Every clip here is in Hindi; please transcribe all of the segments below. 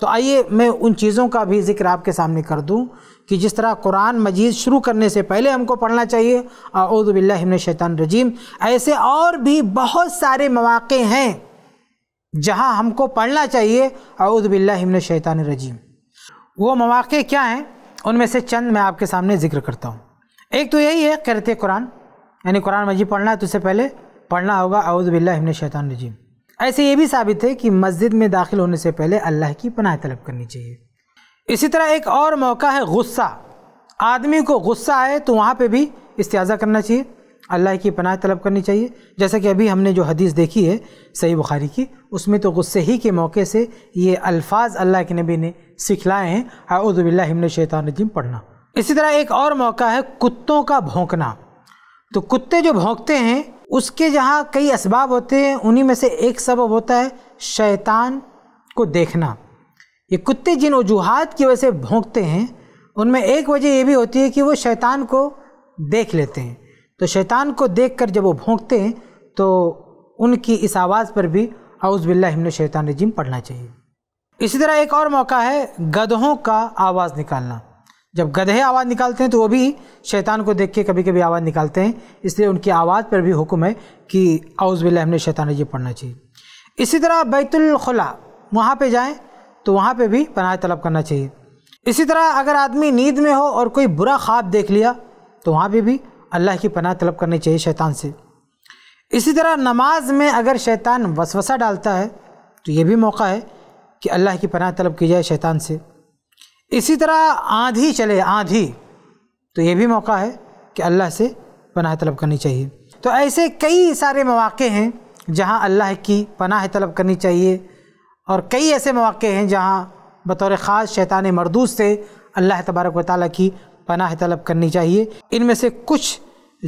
तो आइए मैं उन चीज़ों का भी जिक्र आपके सामने कर दूं कि जिस तरह कुरान मजीद शुरू करने से पहले हमको पढ़ना चाहिए आउदबिल्लिन शैतान रजीम ऐसे और भी बहुत सारे मौाक़े हैं जहां हमको पढ़ना चाहिए आउदबिल्लिन शैतान रजीम वो मौाक़े क्या हैं उनमें से चंद मैं आपके सामने ज़िक्र करता हूँ एक तो यही है करते कुरान यानी कुरान मजीद पढ़ना है तो उससे पहले पढ़ना होगा आउदबिल्लिन शैतान रजीम ऐसे ये भी साबित है कि मस्जिद में दाखिल होने से पहले अल्लाह की पनाह तलब करनी चाहिए इसी तरह एक और मौका है गुस्सा आदमी को गुस्सा आए तो वहाँ पे भी इस्तेजा करना चाहिए अल्लाह की पनाह तलब करनी चाहिए जैसा कि अभी हमने जो हदीस देखी है सही बुखारी की उसमें तो गुस्से ही के मौके से ये अल्फाज अल्लाह के नबी ने सिखलाए हैं हमन शैतानजीम पढ़ना इसी तरह एक और मौका है कुत्तों का भोंकना तो कुत्ते जो भोंकते हैं उसके जहाँ कई इसबाब होते हैं उन्हीं में से एक सबब होता है शैतान को देखना ये कुत्ते जिन वजूहत की वजह से भोंकते हैं उनमें एक वजह ये भी होती है कि वो शैतान को देख लेते हैं तो शैतान को देख कर जब वो भोंकते हैं तो उनकी इस आवाज़ पर भी हमन शैतान रजीम पढ़ना चाहिए इसी तरह एक और मौका है गधों का आवाज़ निकालना जब गधे आवाज़ निकालते हैं तो वो भी शैतान को देख के कभी कभी आवाज़ निकालते हैं इसलिए उनकी आवाज़ पर भी हुक्म है कि आउज़बिल्ला हमने शैतान ये पढ़ना चाहिए इसी तरह बैतुलखला वहाँ पर जाएँ तो वहाँ पर भी पनाह तलब करना चाहिए इसी तरह अगर आदमी नींद में हो और कोई बुरा ख्वाब देख लिया तो वहाँ पर भी अल्लाह की पनाह तलब करनी चाहिए शैतान से इसी तरह नमाज में अगर शैतान वसवसा डालता है तो ये भी मौका है कि अल्लाह की पनाह तलब की जाए शैतान से इसी तरह आंधी चले आंधी तो ये भी मौका है कि अल्लाह से पनाह तलब करनी चाहिए तो ऐसे कई सारे मौाक़े हैं जहाँ अल्लाह की पनाह तलब करनी चाहिए और कई ऐसे मौाक़े हैं जहाँ बतौर ख़ास शैतान मरदूस से अल्लाह तबारक व ताली की पनाह तलब करनी चाहिए इनमें से कुछ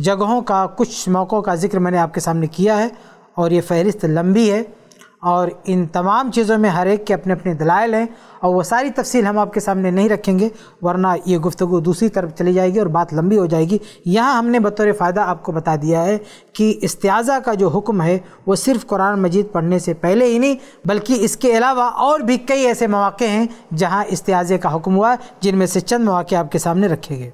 जगहों का कुछ मौक़ों का जिक्र मैंने आपके सामने किया है और ये फहरिस्त लंबी है और इन तमाम चीज़ों में हर एक के अपने अपने दलाइल हैं और वो सारी तफसील हम आपके सामने नहीं रखेंगे वरना ये गुफ्तु दूसरी तरफ चली जाएगी और बात लंबी हो जाएगी यहाँ हमने बतौर फ़ायदा आपको बता दिया है कि इस्तियाज़ा का जो हुक्म है वो सिर्फ कुरान मजीद पढ़ने से पहले ही नहीं बल्कि इसके अलावा और भी कई ऐसे मौक़े हैं जहाँ इस्तियाज़े का हुक्म हुआ जिनमें से चंद मौक़े आपके सामने रखे गए